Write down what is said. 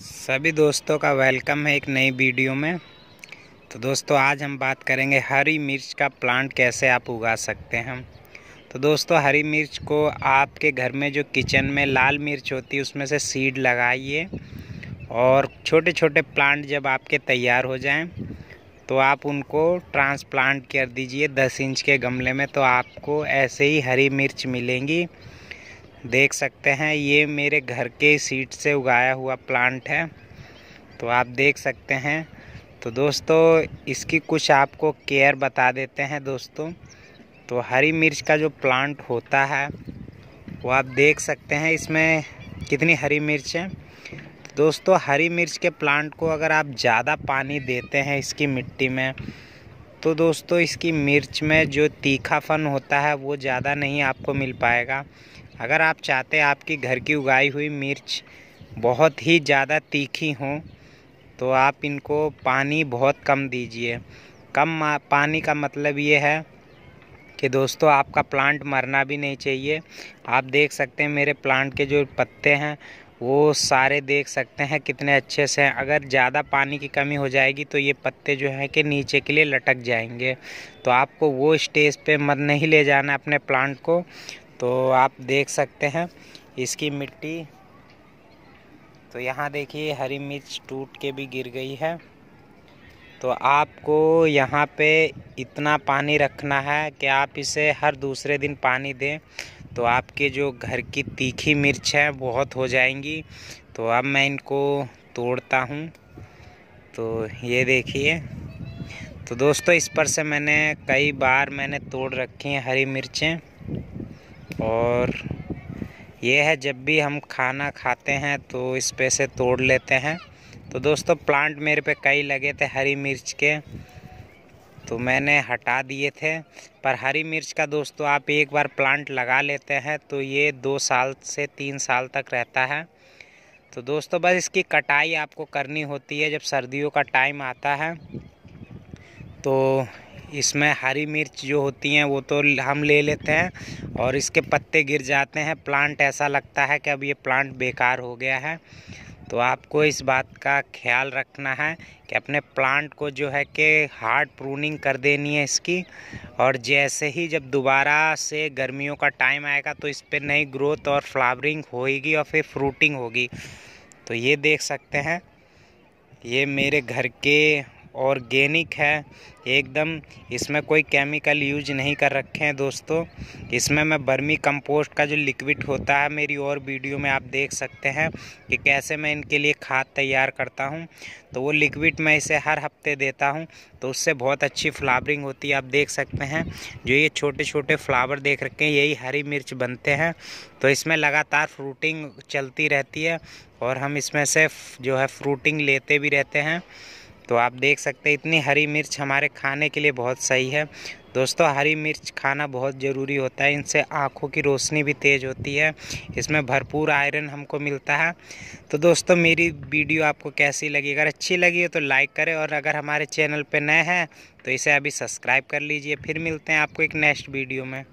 सभी दोस्तों का वेलकम है एक नई वीडियो में तो दोस्तों आज हम बात करेंगे हरी मिर्च का प्लांट कैसे आप उगा सकते हैं तो दोस्तों हरी मिर्च को आपके घर में जो किचन में लाल मिर्च होती है उसमें से सीड लगाइए और छोटे छोटे प्लांट जब आपके तैयार हो जाएं तो आप उनको ट्रांसप्लांट कर दीजिए दस इंच के गमले में तो आपको ऐसे ही हरी मिर्च मिलेंगी देख सकते हैं ये मेरे घर के सीट से उगाया हुआ प्लांट है तो आप देख सकते हैं तो दोस्तों इसकी कुछ आपको केयर बता देते हैं दोस्तों तो हरी मिर्च का जो प्लांट होता है वो आप देख सकते हैं इसमें कितनी हरी मिर्च है तो दोस्तों हरी मिर्च के प्लांट को अगर आप ज़्यादा पानी देते हैं इसकी मिट्टी में तो दोस्तों इसकी मिर्च में जो तीखापन होता है वो ज़्यादा नहीं आपको मिल पाएगा अगर आप चाहते हैं आपकी घर की उगाई हुई मिर्च बहुत ही ज़्यादा तीखी हो तो आप इनको पानी बहुत कम दीजिए कम पानी का मतलब ये है कि दोस्तों आपका प्लांट मरना भी नहीं चाहिए आप देख सकते हैं मेरे प्लांट के जो पत्ते हैं वो सारे देख सकते हैं कितने अच्छे से हैं अगर ज़्यादा पानी की कमी हो जाएगी तो ये पत्ते जो हैं कि नीचे के लिए लटक जाएंगे तो आपको वो स्टेज पे मत नहीं ले जाना अपने प्लांट को तो आप देख सकते हैं इसकी मिट्टी तो यहाँ देखिए हरी मिर्च टूट के भी गिर गई है तो आपको यहाँ पे इतना पानी रखना है कि आप इसे हर दूसरे दिन पानी दें तो आपके जो घर की तीखी मिर्च है बहुत हो जाएंगी तो अब मैं इनको तोड़ता हूँ तो ये देखिए तो दोस्तों इस पर से मैंने कई बार मैंने तोड़ रखी हैं हरी मिर्चें और ये है जब भी हम खाना खाते हैं तो इस पे से तोड़ लेते हैं तो दोस्तों प्लांट मेरे पे कई लगे थे हरी मिर्च के तो मैंने हटा दिए थे पर हरी मिर्च का दोस्तों आप एक बार प्लांट लगा लेते हैं तो ये दो साल से तीन साल तक रहता है तो दोस्तों बस इसकी कटाई आपको करनी होती है जब सर्दियों का टाइम आता है तो इसमें हरी मिर्च जो होती हैं वो तो हम ले लेते हैं और इसके पत्ते गिर जाते हैं प्लांट ऐसा लगता है कि अब ये प्लांट बेकार हो गया है तो आपको इस बात का ख्याल रखना है कि अपने प्लांट को जो है कि हार्ड प्रूनिंग कर देनी है इसकी और जैसे ही जब दोबारा से गर्मियों का टाइम आएगा तो इस पर नई ग्रोथ और फ्लावरिंग होएगी और फिर फ्रूटिंग होगी तो ये देख सकते हैं ये मेरे घर के ऑर्गेनिक है एकदम इसमें कोई केमिकल यूज नहीं कर रखे हैं दोस्तों इसमें मैं बर्मी कंपोस्ट का जो लिक्विड होता है मेरी और वीडियो में आप देख सकते हैं कि कैसे मैं इनके लिए खाद तैयार करता हूँ तो वो लिक्विड मैं इसे हर हफ्ते देता हूँ तो उससे बहुत अच्छी फ्लावरिंग होती है आप देख सकते हैं जो ये छोटे छोटे फ्लावर देख रखे हैं यही हरी मिर्च बनते हैं तो इसमें लगातार फ्रूटिंग चलती रहती है और हम इसमें से जो है फ्रूटिंग लेते भी रहते हैं तो आप देख सकते हैं इतनी हरी मिर्च हमारे खाने के लिए बहुत सही है दोस्तों हरी मिर्च खाना बहुत ज़रूरी होता है इनसे आँखों की रोशनी भी तेज़ होती है इसमें भरपूर आयरन हमको मिलता है तो दोस्तों मेरी वीडियो आपको कैसी लगी अगर अच्छी लगी हो तो लाइक करें और अगर हमारे चैनल पर नए हैं तो इसे अभी सब्सक्राइब कर लीजिए फिर मिलते हैं आपको एक नेक्स्ट वीडियो में